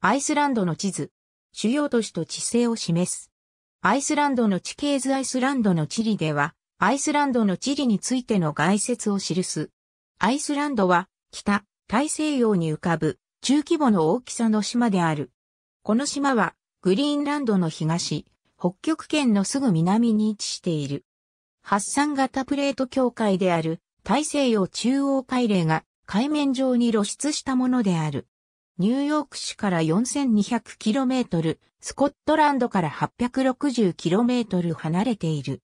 アイスランドの地図。主要都市と地勢を示す。アイスランドの地形図アイスランドの地理では、アイスランドの地理についての概説を記す。アイスランドは、北、大西洋に浮かぶ、中規模の大きさの島である。この島は、グリーンランドの東、北極圏のすぐ南に位置している。発散型プレート境界である、大西洋中央海嶺が、海面上に露出したものである。ニューヨーク市から 4200km、スコットランドから 860km 離れている。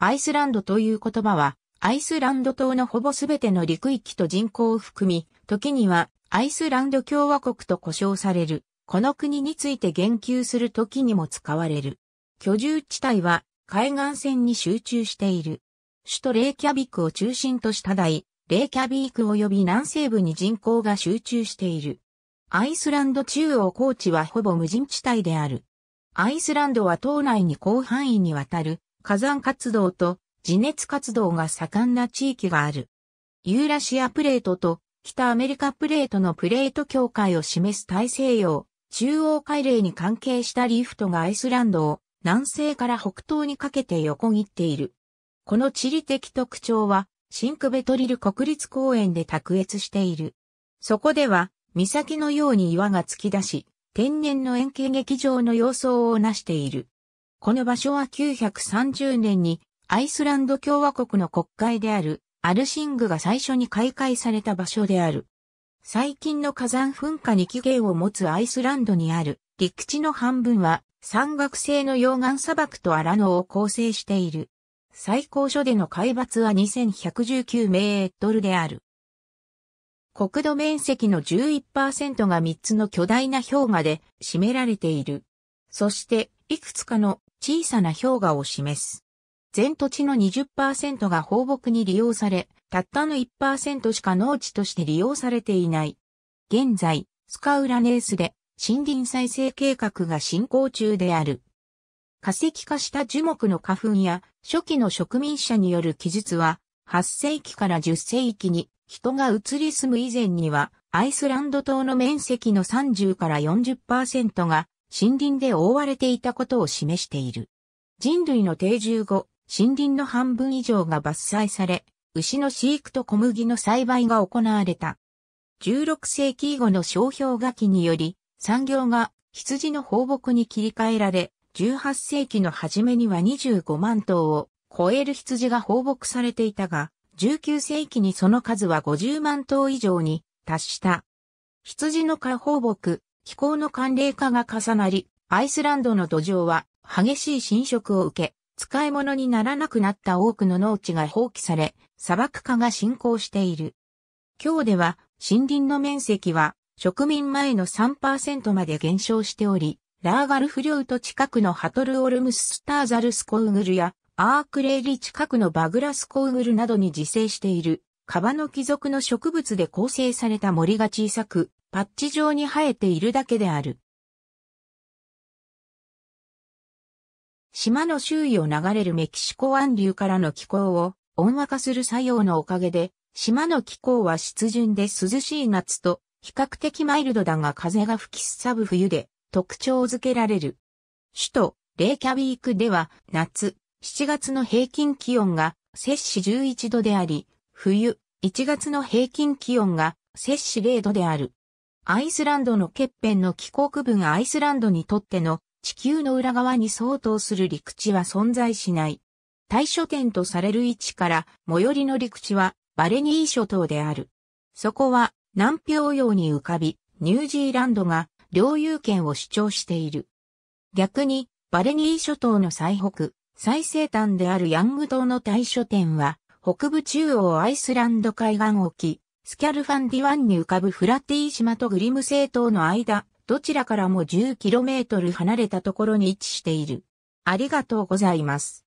アイスランドという言葉は、アイスランド島のほぼすべての陸域と人口を含み、時にはアイスランド共和国と呼称される。この国について言及する時にも使われる。居住地帯は海岸線に集中している。首都レイキャビクを中心とした大、レイキャビーク及び南西部に人口が集中している。アイスランド中央高地はほぼ無人地帯である。アイスランドは島内に広範囲にわたる火山活動と地熱活動が盛んな地域がある。ユーラシアプレートと北アメリカプレートのプレート境界を示す大西洋、中央海嶺に関係したリフトがアイスランドを南西から北東にかけて横切っている。この地理的特徴はシンクベトリル国立公園で卓越している。そこでは岬のように岩が突き出し、天然の円形劇場の様相をなしている。この場所は930年にアイスランド共和国の国会であるアルシングが最初に開会された場所である。最近の火山噴火に起源を持つアイスランドにある陸地の半分は山岳性の溶岩砂漠と荒野を構成している。最高所での海抜は2119メートルである。国土面積の11%が3つの巨大な氷河で占められている。そして、いくつかの小さな氷河を示す。全土地の20%が放牧に利用され、たったの1%しか農地として利用されていない。現在、スカウラネースで森林再生計画が進行中である。化石化した樹木の花粉や初期の植民者による記述は8世紀から10世紀に人が移り住む以前には、アイスランド島の面積の30から40%が森林で覆われていたことを示している。人類の定住後、森林の半分以上が伐採され、牛の飼育と小麦の栽培が行われた。16世紀以後の商標ガキにより、産業が羊の放牧に切り替えられ、18世紀の初めには25万頭を超える羊が放牧されていたが、19世紀にその数は50万頭以上に達した。羊の下放牧、気候の寒冷化が重なり、アイスランドの土壌は激しい侵食を受け、使い物にならなくなった多くの農地が放棄され、砂漠化が進行している。今日では森林の面積は植民前の3%まで減少しており、ラーガルフ領と近くのハトルオルムススターザルスコウグルやアークレイリ近くのバグラスコウグルなどに自生している、カバの貴族の植物で構成された森が小さく、パッチ状に生えているだけである。島の周囲を流れるメキシコ湾流からの気候を温和化する作用のおかげで、島の気候は湿潤で涼しい夏と、比較的マイルドだが風が吹きすさぶ冬で特徴づけられる。首都、レイキャビークでは夏、7月の平均気温が摂氏11度であり、冬、1月の平均気温が摂氏0度である。アイスランドの欠片の気候区分がアイスランドにとっての地球の裏側に相当する陸地は存在しない。対処点とされる位置から最寄りの陸地はバレニー諸島である。そこは南平洋に浮かび、ニュージーランドが領有権を主張している。逆にバレニー諸島の最北、最西端であるヤング島の大書店は、北部中央アイスランド海岸沖、スキャルファンディ湾に浮かぶフラッティ島とグリムセ島の間、どちらからも 10km 離れたところに位置している。ありがとうございます。